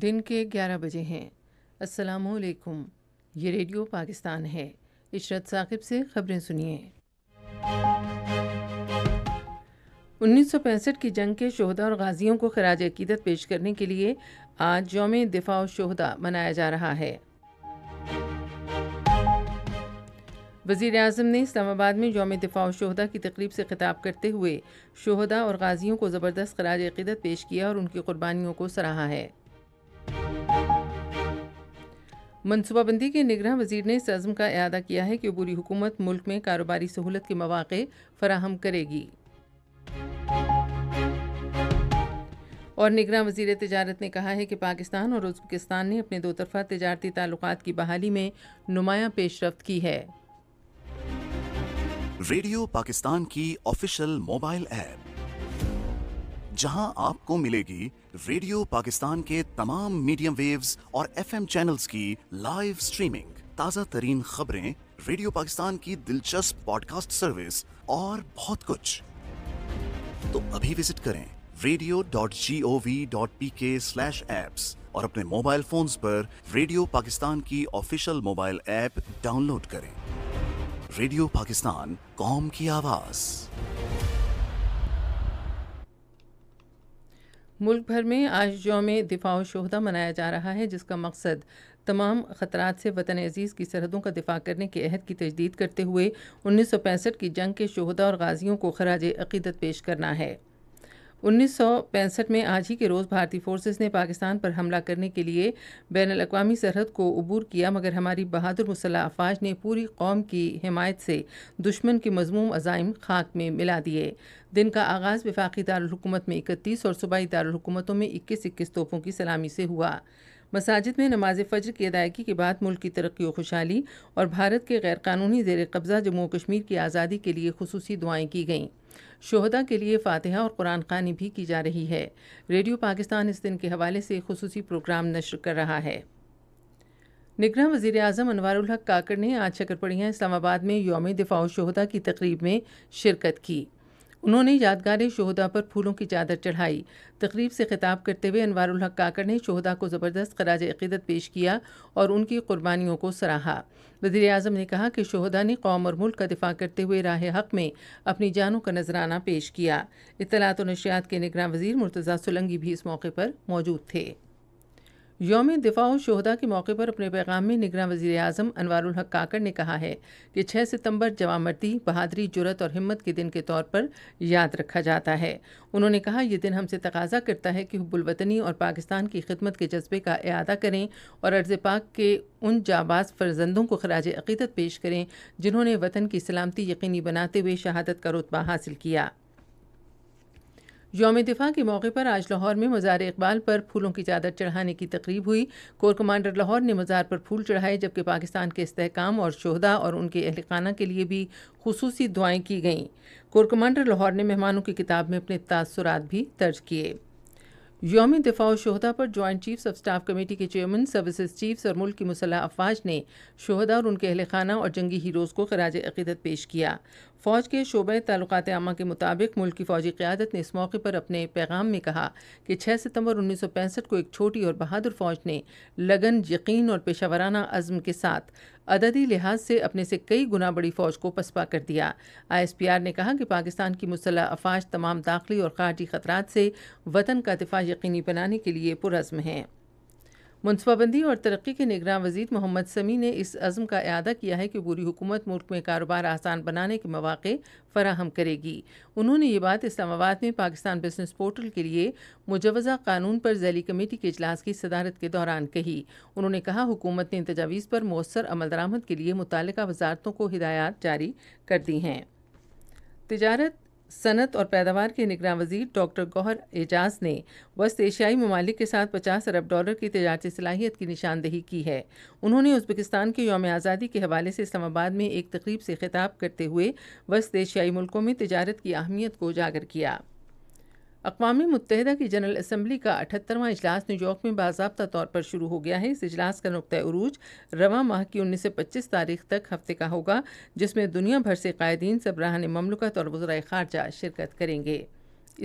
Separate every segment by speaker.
Speaker 1: दिन के 11 बजे हैं असलकुम ये रेडियो पाकिस्तान है इशरत साकिब से खबरें सुनिए 1965 की जंग के शहदा और गाजियों को खराज अकीदत पेश करने के लिए आज योम दिफा शहदा मनाया जा रहा है वजीर अजम ने इस्लामाबाद में योम दिफा शहदा की तकरीब से खिताब करते हुए शहदा और गाजियों को ज़बरदस्त खराज अकीदत पेश किया और उनकी कुर्बानियों को सराहा है मनसूबाबंदी के निगरान वजीर ने इस अज़म का अदा किया है कि अबूरी हुकूमत मुल्क में कारोबारी सहूलत के मौाक़े फराहम करेगी और निगरान वजीर तजारत ने कहा है कि पाकिस्तान और उजबकिस्तान ने अपने दो तरफ़ा तजारती ताल्लुक की बहाली में नुमाया पेशरफ की है
Speaker 2: रेडियो पाकिस्तान की ऑफिशियल मोबाइल ऐप जहां आपको मिलेगी रेडियो पाकिस्तान के तमाम मीडियम वेव्स और एफएम चैनल्स की लाइव स्ट्रीमिंग ताज़ा तरीन खबरें रेडियो पाकिस्तान की दिलचस्प पॉडकास्ट सर्विस और बहुत कुछ तो अभी विजिट करें radio dot G O V dot P K slash apps और अपने मोबाइल फोन्स पर रेडियो पाकिस्तान की ऑफिशियल मोबाइल ऐप डाउनलोड करें रेडियो पाकिस्तान कॉम की आवाज़ मुल्क भर
Speaker 1: में आज यौम दिफा शहदा मनाया जा रहा है जिसका मकसद तमाम ख़तरा से वतन अजीज़ की सरहदों का दिफा करने के अहद की तजदीद करते हुए उन्नीस सौ पैंसठ की जंग के शहदा और गाजियों को खराज अकीदत पेश करना है उन्नीस में आज ही के रोज़ भारतीय फोर्सेस ने पाकिस्तान पर हमला करने के लिए बैन अवी सरहद को अबूर किया मगर हमारी बहादुर मुसल्ह अफवाज ने पूरी कौम की हमायत से दुश्मन के मजमूम अजाइम खाक में मिला दिए दिन का आगाज़ विफाक़ी दारकूमत में इकतीस और सूबाई दारकूमतों में इक्कीस इक्कीस तोपों की सलामी से हुआ मसाजिद में नमाज फ़जर की अदायगी के बाद मुल्क की तरक्की व खुशहाली और भारत के गैरकानूनी जेर कब्ज़ा जम्मू कश्मीर की आज़ादी के लिए खसूसी दुआएँ की गईं शोहदा के लिए फातहा और कुरान खानी भी की जा रही है रेडियो पाकिस्तान इस दिन के हवाले से खसूसी प्रोग्राम नशर कर रहा है निगरान वजीर अजम अनवर काकड़ ने आज छकरपड़िया इस्लामाबाद में योम दिफाओ शहदा की तकरीब में शिरकत की उन्होंने यादगार शहदा पर फूलों की चादर चढ़ाई तकरीब से खिताब करते हुए अनवारुल हक काकर ने शहदा को ज़बरदस्त खराज अकीदत पेश किया और उनकी कुर्बानियों को सराहा वजीर अजम ने कहा कि शहदा ने कौम और मुल्क का दिफा करते हुए राह हक में अपनी जानों का नजराना पेश किया इतलात और नशियात के निगरान वजीर मुर्तज़ा सुलंगी भी इस मौके पर मौजूद थे योम दिफा शहदा के मौके पर अपने पैगाम में निगरान वजीर अजम अनवर हक ने कहा है कि 6 सितंबर जवामर्दी बहादरी जुरत और हिम्मत के दिन के तौर पर याद रखा जाता है उन्होंने कहा यह दिन हमसे तकाजा करता है कि हब्बुलवतनी और पाकिस्तान की खिदमत के जज्बे का अदा करें और अर्ज पाक के उन जाबाज फर्जंदों को खराज अकीदत पेश करें जिन्होंने वतन की सलामती यकीनी बनाते हुए शहादत का रुतबा हासिल किया योम दिफा के मौके पर आज लाहौर में मज़ार इकबाल पर फूलों की चादर चढ़ाने की तकरीब हुई कोर कमांडर लाहौर ने मज़ार पर फूल चढ़ाए जबकि पाकिस्तान के इस्तेकाम और शोहदा और उनके अहलखाना के लिए भी खसूस दुआएं की गईं कोर कमांडर लाहौर ने मेहमानों की किताब में अपने तासरात भी दर्ज किए योम दिफा शोहदा पर joint chiefs of staff committee के चेयरमैन सर्विसेज चीफ्स और मुल्क की मुसलह अफवाज ने शहदा और उनके अहल खाना और जंगी हीरोज़ को खराज अकीदत पेश किया फ़ौज के शोबे ताल्लुकात आमा के मुताबिक मुल्क की फ़ौजी क़्यादत ने इस मौके पर अपने पैगाम में कहा कि छः सितम्बर उन्नीस सौ पैंसठ को एक छोटी और बहादुर फ़ौज ने लगन यकीन और पेशा वराना अज़म के साथ अददी लिहाज से अपने से कई गुना बड़ी फ़ौज को पसपा कर दिया आईएसपीआर ने कहा कि पाकिस्तान की मुसलह अफाज तमाम दाखिली और खारजी खतरात से वतन का दिफा यकीनी बनाने के लिए पुरज़म हैं मनसूबाबंदी और तरक्की के निगरान वजीर मोहम्मद समी ने इस अज़म का अदा किया है कि पूरी हुकूमत मुल्क में कारोबार आसान बनाने के मौाक़े फराहम करेगी उन्होंने ये बात इस्लामाबाद में पाकिस्तान बिजनेस पोर्टल के लिए मुजवज़ा कानून पर जैली कमेटी के अजलास की सदारत के दौरान कही उन्होंने कहा हुकूमत ने इन तजावीज़ पर मौसर अमल दरामद के लिए मुतल वजारतों को हिदायत जारी कर दी हैं तजारत सनत और पैदावार के निगरान वजीर डॉक्टर गौहर एजाज ने वस्त एशियाई ममालिक के साथ 50 अरब डॉलर की तजारती सलाहियत की निशानदेही की है उन्होंने उज्बेकिस्तान के योम आज़ादी के हवाले से इस्लामाबाद में एक तकरीब से खिताब करते हुए वस्त एशियाई मुल्कों में तजारत की अहमियत को उजागर किया अकवा मुतहद की जनरल असम्बली का अठहत्तरवां इजलास न्यूयॉर्क में बाबा तौर पर शुरू हो गया है इस इजलास का नुकतः अरूज रवा माह की उन्नीस से पच्चीस तारीख तक हफ्ते का होगा जिसमें दुनिया भर से कायदीन सबराहान ममलकत और वजरा खारजा शिरकत करेंगे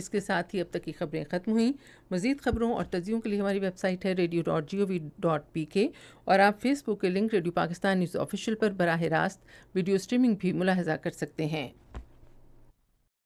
Speaker 1: इसके साथ ही अब तक की खबरें ख़त्म हुई मज़ीद खबरों और तजियों के लिए हमारी वेबसाइट है radio dot G O V dot P K और आप फेसबुक के link radio Pakistan news official पर बरह रास्त वीडियो स्ट्रीमिंग भी मुलाहजा कर सकते हैं